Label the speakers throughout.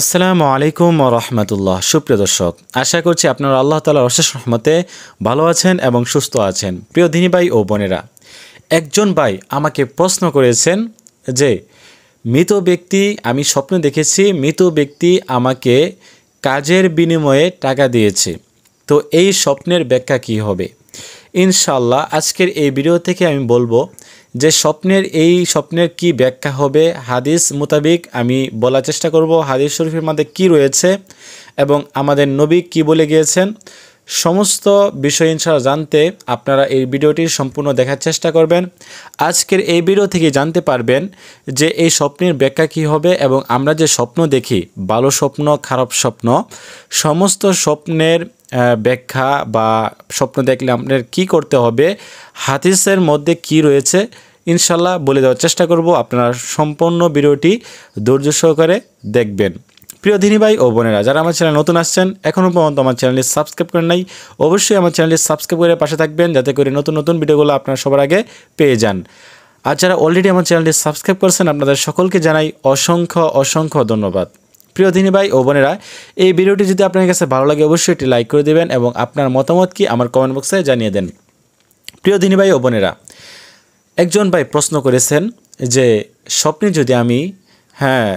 Speaker 1: আসসালামু আলাইকুম ও রহমতুল্লাহ সুপ্রিয় দর্শক আশা করছি আপনারা আল্লাহ তালার অশেষ রহমতে ভালো আছেন এবং সুস্থ আছেন প্রিয় দিনী ভাই ও বোনেরা একজন ভাই আমাকে প্রশ্ন করেছেন যে মৃত ব্যক্তি আমি স্বপ্ন দেখেছি মৃত ব্যক্তি আমাকে কাজের বিনিময়ে টাকা দিয়েছে তো এই স্বপ্নের ব্যাখ্যা কি হবে ইনশাল্লাহ আজকের এই ভিডিও থেকে আমি বলবো যে স্বপ্নের এই স্বপ্নের কি ব্যাখ্যা হবে হাদিস মোতাবিক আমি বলার চেষ্টা করব হাদিস শরীফের মধ্যে কি রয়েছে এবং আমাদের নবী কি বলে গিয়েছেন সমস্ত বিষয় ইনশাল জানতে আপনারা এই ভিডিওটি সম্পূর্ণ দেখার চেষ্টা করবেন আজকের এই ভিডিও থেকে জানতে পারবেন যে এই স্বপ্নের ব্যাখ্যা কি হবে এবং আমরা যে স্বপ্ন দেখি ভালো স্বপ্ন খারাপ স্বপ্ন সমস্ত স্বপ্নের ব্যাখ্যা বা স্বপ্ন দেখলে আপনার কি করতে হবে হাতিসের মধ্যে কি রয়েছে ইনশাল্লাহ বলে দেওয়ার চেষ্টা করব আপনারা সম্পূর্ণ ভিডিওটি ধৈর্য সহকারে দেখবেন প্রিয় দিনী ভাই ও বোনেরা যারা আমার চ্যানেল নতুন আসছেন এখনও পর্যন্ত আমার চ্যানেলটি সাবস্ক্রাইব করেন নাই অবশ্যই আমার চ্যানেলটি সাবস্ক্রাইব করে পাশে থাকবেন যাতে করে নতুন নতুন ভিডিওগুলো আপনারা সবার আগে পেয়ে যান আর যারা অলরেডি আমার চ্যানেলটি সাবস্ক্রাইব করছেন আপনাদের সকলকে জানাই অসংখ্য অসংখ্য ধন্যবাদ প্রিয় দিনী ভাই ও বোনেরা এই ভিডিওটি যদি আপনার কাছে ভালো লাগে অবশ্যই এটি লাইক করে দেবেন এবং আপনার মতামত কি আমার কমেন্ট বক্সে জানিয়ে দেন প্রিয় দিনী ভাই ও বোনেরা একজন ভাই প্রশ্ন করেছেন যে স্বপ্নে যদি আমি হ্যাঁ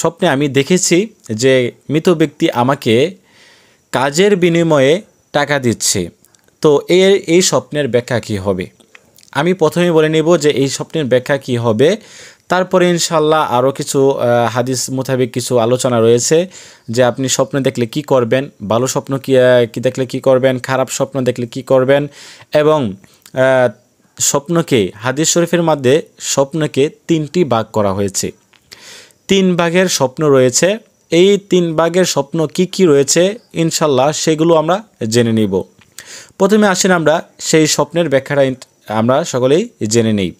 Speaker 1: স্বপ্নে আমি দেখেছি যে মৃত ব্যক্তি আমাকে কাজের বিনিময়ে টাকা দিচ্ছে তো এর এই স্বপ্নের ব্যাখ্যা কী হবে আমি প্রথমে বলে নেব যে এই স্বপ্নের ব্যাখ্যা কি হবে তারপরে ইনশাল্লাহ আরও কিছু হাদিস মোতাবেক কিছু আলোচনা রয়েছে যে আপনি স্বপ্ন দেখলে কি করবেন ভালো স্বপ্ন কী দেখলে কি করবেন খারাপ স্বপ্ন দেখলে কি করবেন এবং স্বপ্নকে হাদিস শরীফের মধ্যে স্বপ্নকে তিনটি ভাগ করা হয়েছে তিন ভাগের স্বপ্ন রয়েছে এই তিন ভাগের স্বপ্ন কি কি রয়েছে ইনশাল্লাহ সেগুলো আমরা জেনে নিব প্রথমে আসেন আমরা সেই স্বপ্নের ব্যাখ্যাটা আমরা সকলেই জেনে নিই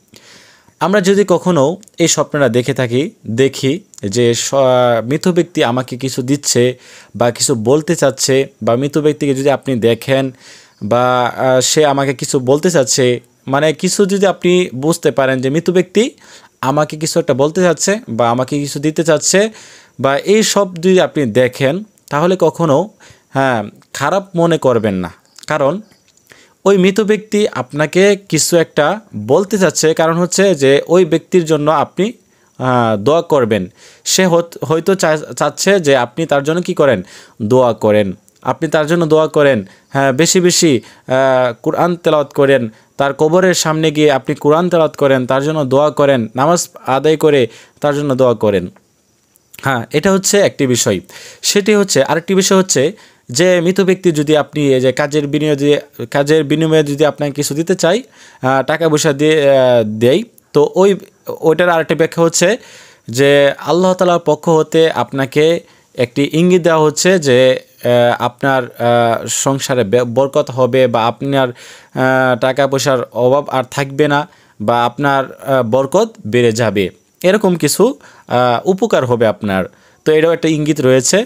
Speaker 1: আমরা যদি কখনো এই স্বপ্নটা দেখে থাকি দেখি যে মৃত ব্যক্তি আমাকে কিছু দিচ্ছে বা কিছু বলতে চাচ্ছে বা মৃত ব্যক্তিকে যদি আপনি দেখেন বা সে আমাকে কিছু বলতে চাচ্ছে মানে কিছু যদি আপনি বুঝতে পারেন যে মৃত ব্যক্তি আমাকে কিছু একটা বলতে চাচ্ছে বা আমাকে কিছু দিতে চাচ্ছে বা এই সব যদি আপনি দেখেন তাহলে কখনো হ্যাঁ খারাপ মনে করবেন না কারণ ওই মৃত ব্যক্তি আপনাকে কিছু একটা বলতে চাচ্ছে কারণ হচ্ছে যে ওই ব্যক্তির জন্য আপনি দোয়া করবেন সে হয়তো চাচ্ছে যে আপনি তার জন্য কি করেন দোয়া করেন আপনি তার জন্য দোয়া করেন হ্যাঁ বেশি বেশি কোরআন তেলাওয়াত করেন তার কবরের সামনে গিয়ে আপনি কোরআন তেলাওয়াত করেন তার জন্য দোয়া করেন নামাজ আদায় করে তার জন্য দোয়া করেন হ্যাঁ এটা হচ্ছে একটি বিষয় সেটি হচ্ছে আরেকটি বিষয় হচ্ছে যে মৃত ব্যক্তি যদি আপনি যে কাজের দিয়ে কাজের বিনিময়ে যদি আপনাকে কিছু দিতে চাই টাকা পয়সা দিয়ে দেয় তো ওই ওইটার আরেকটি ব্যাখ্যা হচ্ছে যে আল্লাহ তালার পক্ষ হতে আপনাকে একটি ইঙ্গিত দেওয়া হচ্ছে যে আপনার সংসারে বরকত হবে বা আপনার টাকা পয়সার অভাব আর থাকবে না বা আপনার বরকত বেড়ে যাবে এরকম কিছু উপকার হবে আপনার তো এটাও একটা ইঙ্গিত রয়েছে